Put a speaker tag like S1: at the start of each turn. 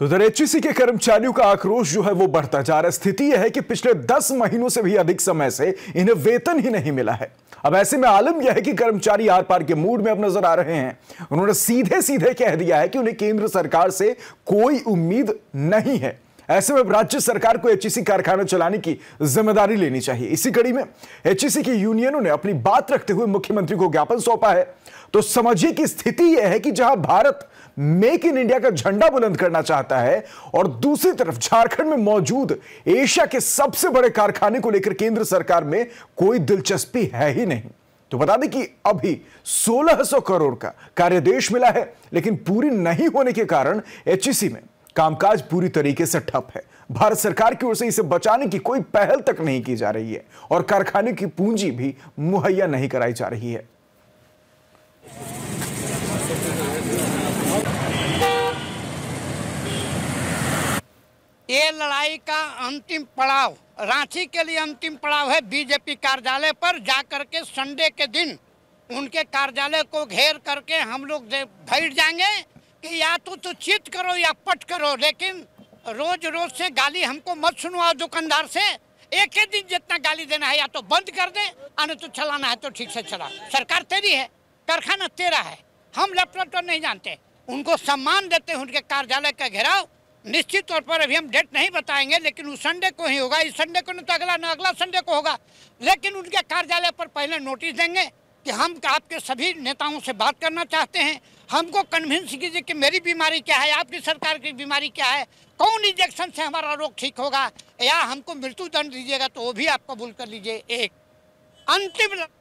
S1: तो उधर HEC e के कर्मचारियों का आक्रोश जो है वो बढ़ता जा रहा है स्थिति यह है कि पिछले दस महीनों से भी अधिक समय से इन्हें वेतन ही नहीं मिला है अब ऐसे में आलम यह है कि कर्मचारी आर पार के मूड में अब नजर आ रहे हैं उन्होंने सीधे सीधे कह दिया है कि उन्हें केंद्र सरकार से कोई उम्मीद नहीं है ऐसे में राज्य सरकार को एचईसी e कारखाना चलाने की जिम्मेदारी लेनी चाहिए इसी कड़ी में एचईसी e की यूनियनों ने अपनी बात रखते हुए मुख्यमंत्री को ज्ञापन सौंपा है तो समझिए कि स्थिति यह है कि जहां भारत मेक इन इंडिया का झंडा बुलंद करना चाहता है और दूसरी तरफ झारखंड में मौजूद एशिया के सबसे बड़े कारखाने को लेकर केंद्र सरकार में कोई दिलचस्पी है ही नहीं तो बता दें कि अभी 1600 करोड़ का कार्यदेश मिला है लेकिन पूरी नहीं होने के कारण एचईसी में कामकाज पूरी तरीके से ठप है भारत सरकार की ओर से इसे बचाने की कोई पहल तक नहीं की जा रही है और कारखाने की पूंजी भी मुहैया नहीं कराई जा रही है
S2: ये लड़ाई का अंतिम पड़ाव रांची के लिए अंतिम पड़ाव है बीजेपी कार्यालय पर जाकर के संडे के दिन उनके कार्यालय को घेर करके हम लोग बैठ जाएंगे कि या तो तो चित करो या पट करो लेकिन रोज रोज से गाली हमको मत सुनवाओ दुकानदार से एक ही दिन जितना गाली देना है या तो बंद कर दे अने तो चलाना है तो ठीक से चला सरकार तेरी है कारखाना तेरा है हम लैपटॉप तो नहीं जानते उनको सम्मान देते हैं उनके कार्यालय का घेराव निश्चित तौर पर अभी हम डेट नहीं बताएंगे लेकिन उस संडे को ही होगा इस संडे को नहीं तो अगला ना अगला संडे को होगा लेकिन उनके कार्यालय पर पहले नोटिस देंगे कि हम आपके सभी नेताओं से बात करना चाहते हैं हमको कन्विंस कीजिए कि मेरी बीमारी क्या है आपकी सरकार की बीमारी क्या है कौन इंजेक्शन से हमारा रोग ठीक होगा या हमको मृत्यु दंड दीजिएगा तो वो भी आप कबूल कर लीजिए एक अंतिम